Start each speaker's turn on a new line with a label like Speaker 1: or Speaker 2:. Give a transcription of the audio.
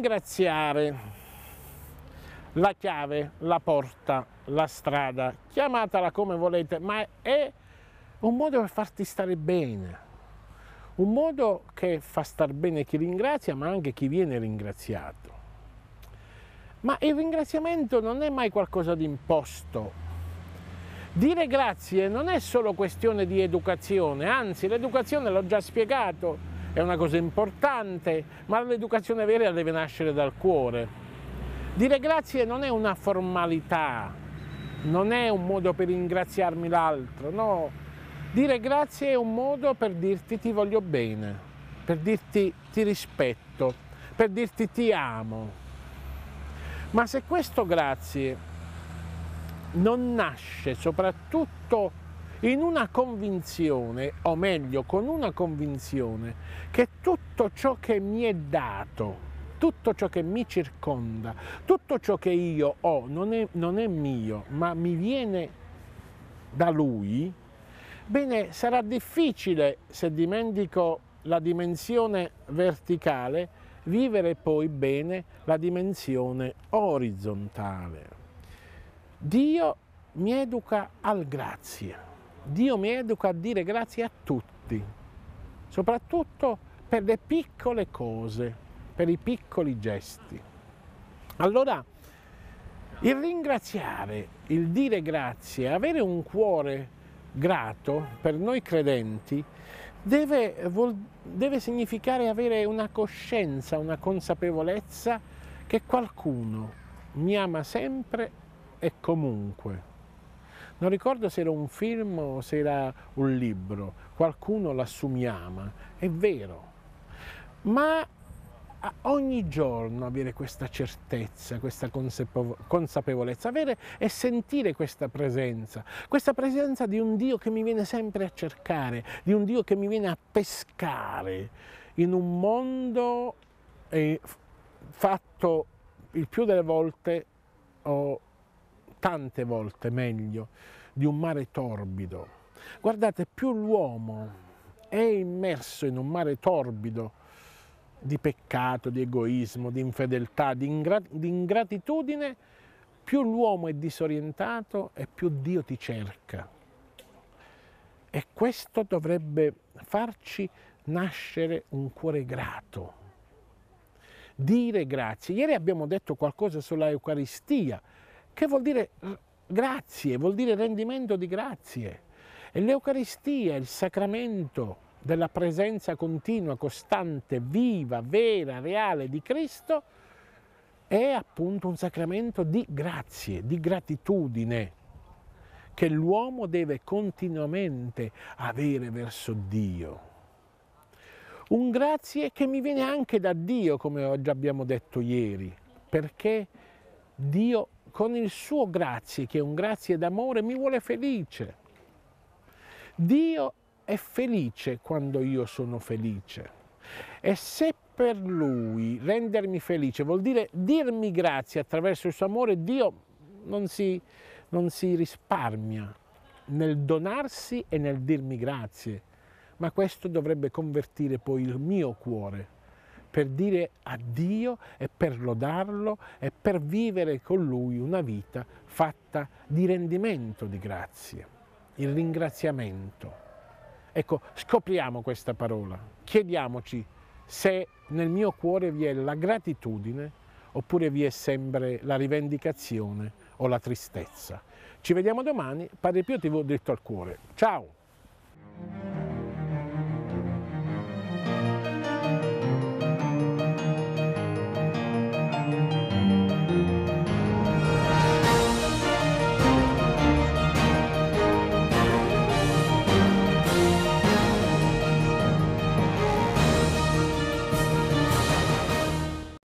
Speaker 1: ringraziare la chiave, la porta, la strada, chiamatela come volete, ma è un modo per farti stare bene, un modo che fa star bene chi ringrazia, ma anche chi viene ringraziato. Ma il ringraziamento non è mai qualcosa di imposto. Dire grazie non è solo questione di educazione, anzi l'educazione l'ho già spiegato, è una cosa importante, ma l'educazione vera deve nascere dal cuore. Dire grazie non è una formalità, non è un modo per ringraziarmi l'altro, no. Dire grazie è un modo per dirti ti voglio bene, per dirti ti rispetto, per dirti ti amo. Ma se questo grazie non nasce soprattutto in una convinzione, o meglio con una convinzione, che tutto ciò che mi è dato, tutto ciò che mi circonda, tutto ciò che io ho non è, non è mio, ma mi viene da lui, bene, sarà difficile se dimentico la dimensione verticale, vivere poi bene la dimensione orizzontale. Dio mi educa al grazie. Dio mi educa a dire grazie a tutti, soprattutto per le piccole cose, per i piccoli gesti. Allora, il ringraziare, il dire grazie, avere un cuore grato per noi credenti deve, vuol, deve, significare avere una coscienza, una consapevolezza che qualcuno mi ama sempre e comunque. Non ricordo se era un film o se era un libro, qualcuno l'assumiamo, è vero. Ma ogni giorno avere questa certezza, questa consapevolezza, avere e sentire questa presenza, questa presenza di un Dio che mi viene sempre a cercare, di un Dio che mi viene a pescare in un mondo eh, fatto il più delle volte o oh, tante volte meglio di un mare torbido. Guardate, più l'uomo è immerso in un mare torbido di peccato, di egoismo, di infedeltà, di, ingrat di ingratitudine, più l'uomo è disorientato e più Dio ti cerca. E questo dovrebbe farci nascere un cuore grato, dire grazie. Ieri abbiamo detto qualcosa sulla Eucaristia, che vuol dire grazie, vuol dire rendimento di grazie. E l'Eucaristia è il sacramento della presenza continua, costante, viva, vera, reale di Cristo, è appunto un sacramento di grazie, di gratitudine, che l'uomo deve continuamente avere verso Dio. Un grazie che mi viene anche da Dio, come oggi abbiamo detto ieri, perché Dio con il suo grazie, che è un grazie d'amore, mi vuole felice. Dio è felice quando io sono felice. E se per lui rendermi felice vuol dire dirmi grazie attraverso il suo amore, Dio non si, non si risparmia nel donarsi e nel dirmi grazie, ma questo dovrebbe convertire poi il mio cuore per dire addio e per lodarlo e per vivere con lui una vita fatta di rendimento di grazie, il ringraziamento. Ecco, scopriamo questa parola, chiediamoci se nel mio cuore vi è la gratitudine oppure vi è sempre la rivendicazione o la tristezza. Ci vediamo domani, Padre Pio TV dritto al cuore. Ciao!